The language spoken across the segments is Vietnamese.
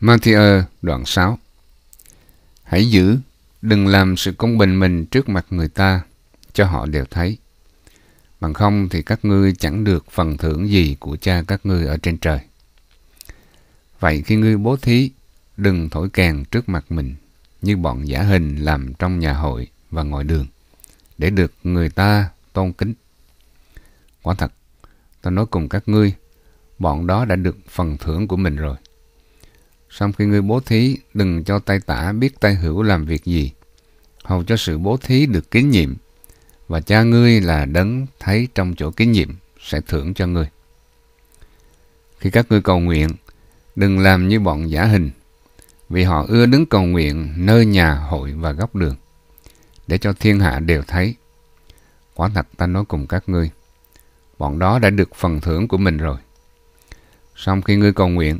Matthew đoạn 6 Hãy giữ, đừng làm sự công bình mình trước mặt người ta, cho họ đều thấy. Bằng không thì các ngươi chẳng được phần thưởng gì của cha các ngươi ở trên trời. Vậy khi ngươi bố thí, đừng thổi kèn trước mặt mình, như bọn giả hình làm trong nhà hội và ngoài đường, để được người ta tôn kính. Quả thật, tôi nói cùng các ngươi, bọn đó đã được phần thưởng của mình rồi. Xong khi ngươi bố thí, đừng cho tay tả biết tay hữu làm việc gì. Hầu cho sự bố thí được kín nhiệm, và cha ngươi là đấng thấy trong chỗ kín nhiệm sẽ thưởng cho ngươi. Khi các ngươi cầu nguyện, đừng làm như bọn giả hình, vì họ ưa đứng cầu nguyện nơi nhà hội và góc đường, để cho thiên hạ đều thấy. Quả thật ta nói cùng các ngươi, bọn đó đã được phần thưởng của mình rồi. Xong khi ngươi cầu nguyện,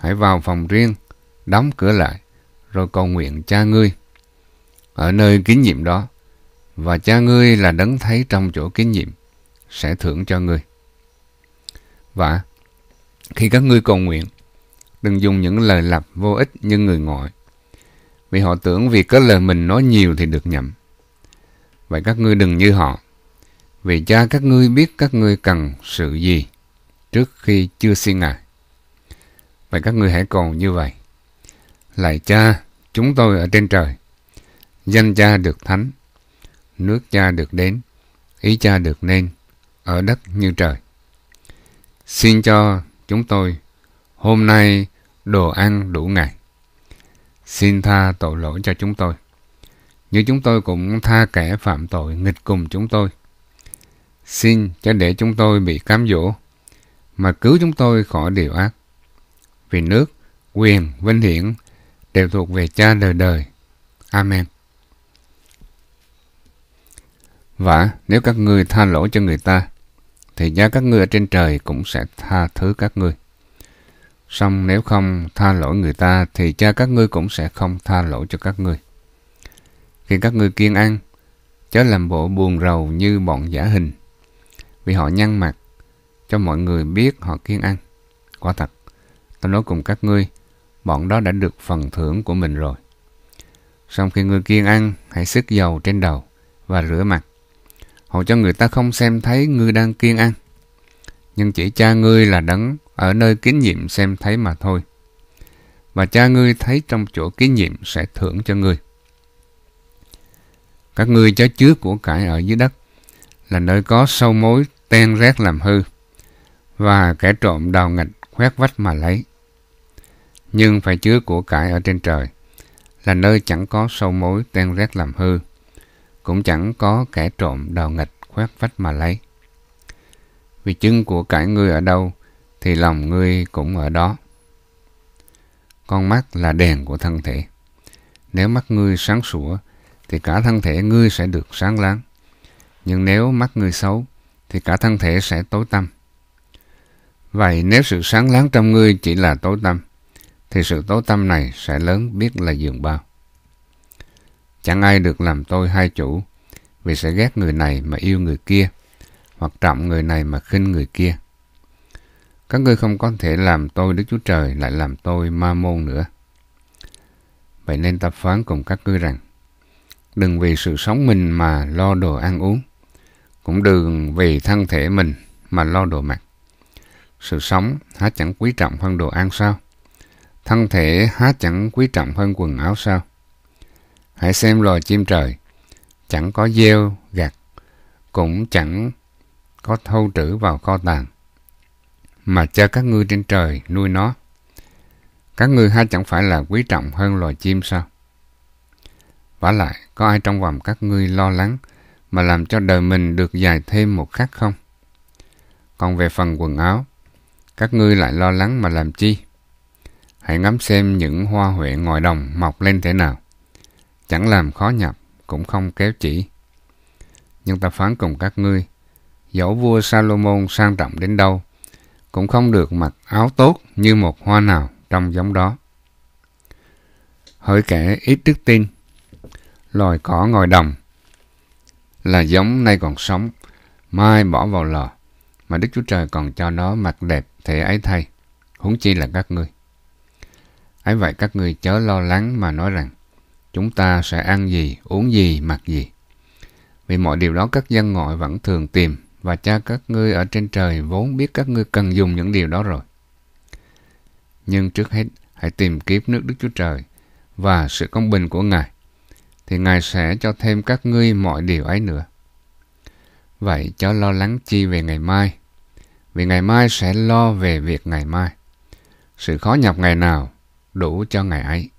hãy vào phòng riêng, đóng cửa lại, rồi cầu nguyện cha ngươi. Ở nơi kín nhiệm đó, và cha ngươi là đấng thấy trong chỗ kín nhiệm, sẽ thưởng cho ngươi. Và khi các ngươi cầu nguyện, đừng dùng những lời lặp vô ích như người ngoại, vì họ tưởng vì có lời mình nói nhiều thì được nhầm. Vậy các ngươi đừng như họ, vì cha các ngươi biết các ngươi cần sự gì trước khi chưa xin Ngài. Vậy các ngươi hãy còn như vậy. Lạy cha, chúng tôi ở trên trời. Danh cha được thánh. Nước cha được đến. Ý cha được nên. Ở đất như trời. Xin cho chúng tôi hôm nay đồ ăn đủ ngày. Xin tha tội lỗi cho chúng tôi. Như chúng tôi cũng tha kẻ phạm tội nghịch cùng chúng tôi. Xin cho để chúng tôi bị cám dỗ mà cứu chúng tôi khỏi điều ác vì nước, quyền, vinh hiển đều thuộc về cha đời đời. Amen. Và nếu các ngươi tha lỗi cho người ta, thì cha các ngươi ở trên trời cũng sẽ tha thứ các ngươi. Song nếu không tha lỗi người ta, thì cha các ngươi cũng sẽ không tha lỗi cho các ngươi. Khi các ngươi kiên ăn, chớ làm bộ buồn rầu như bọn giả hình, vì họ nhăn mặt, cho mọi người biết họ kiên ăn. Quả thật, tôi nói cùng các ngươi, bọn đó đã được phần thưởng của mình rồi. Xong khi ngươi kiêng ăn, hãy sức dầu trên đầu và rửa mặt. Hầu cho người ta không xem thấy ngươi đang kiêng ăn. Nhưng chỉ cha ngươi là đấng ở nơi kín nhiệm xem thấy mà thôi. Và cha ngươi thấy trong chỗ kín nhiệm sẽ thưởng cho ngươi. Các ngươi cho chứa của cải ở dưới đất là nơi có sâu mối ten rét làm hư và kẻ trộm đào ngạch khoét vách mà lấy nhưng phải chứa của cải ở trên trời, là nơi chẳng có sâu mối ten rét làm hư, cũng chẳng có kẻ trộm đào nghịch khoét vách mà lấy. Vì chân của cải ngươi ở đâu, thì lòng ngươi cũng ở đó. Con mắt là đèn của thân thể. Nếu mắt ngươi sáng sủa, thì cả thân thể ngươi sẽ được sáng láng. Nhưng nếu mắt ngươi xấu, thì cả thân thể sẽ tối tăm. Vậy nếu sự sáng láng trong ngươi chỉ là tối tăm, thì sự tối tâm này sẽ lớn biết là giường bao. Chẳng ai được làm tôi hai chủ, vì sẽ ghét người này mà yêu người kia, hoặc trọng người này mà khinh người kia. Các ngươi không có thể làm tôi Đức Chúa Trời lại làm tôi ma môn nữa. Vậy nên ta phán cùng các ngươi rằng, đừng vì sự sống mình mà lo đồ ăn uống, cũng đừng vì thân thể mình mà lo đồ mặc. Sự sống há chẳng quý trọng hơn đồ ăn sao? Thân thể há chẳng quý trọng hơn quần áo sao? Hãy xem loài chim trời. Chẳng có gieo, gặt. Cũng chẳng có thâu trữ vào kho tàng. Mà cho các ngươi trên trời nuôi nó. Các ngươi há chẳng phải là quý trọng hơn loài chim sao? Vả lại, có ai trong vòng các ngươi lo lắng mà làm cho đời mình được dài thêm một khắc không? Còn về phần quần áo, các ngươi lại lo lắng mà làm chi? hãy ngắm xem những hoa huệ ngoài đồng mọc lên thế nào. Chẳng làm khó nhập, cũng không kéo chỉ. Nhưng ta phán cùng các ngươi, dẫu vua Salomon sang trọng đến đâu, cũng không được mặc áo tốt như một hoa nào trong giống đó. Hỡi kẻ ít đức tin, loài cỏ ngồi đồng là giống nay còn sống, mai bỏ vào lò, mà Đức Chúa Trời còn cho nó mặt đẹp thể ấy thay, huống chi là các ngươi ấy vậy các ngươi chớ lo lắng mà nói rằng chúng ta sẽ ăn gì uống gì mặc gì vì mọi điều đó các dân ngoại vẫn thường tìm và cha các ngươi ở trên trời vốn biết các ngươi cần dùng những điều đó rồi nhưng trước hết hãy tìm kiếm nước đức chúa trời và sự công bình của ngài thì ngài sẽ cho thêm các ngươi mọi điều ấy nữa vậy chớ lo lắng chi về ngày mai vì ngày mai sẽ lo về việc ngày mai sự khó nhọc ngày nào đủ cho ngày ấy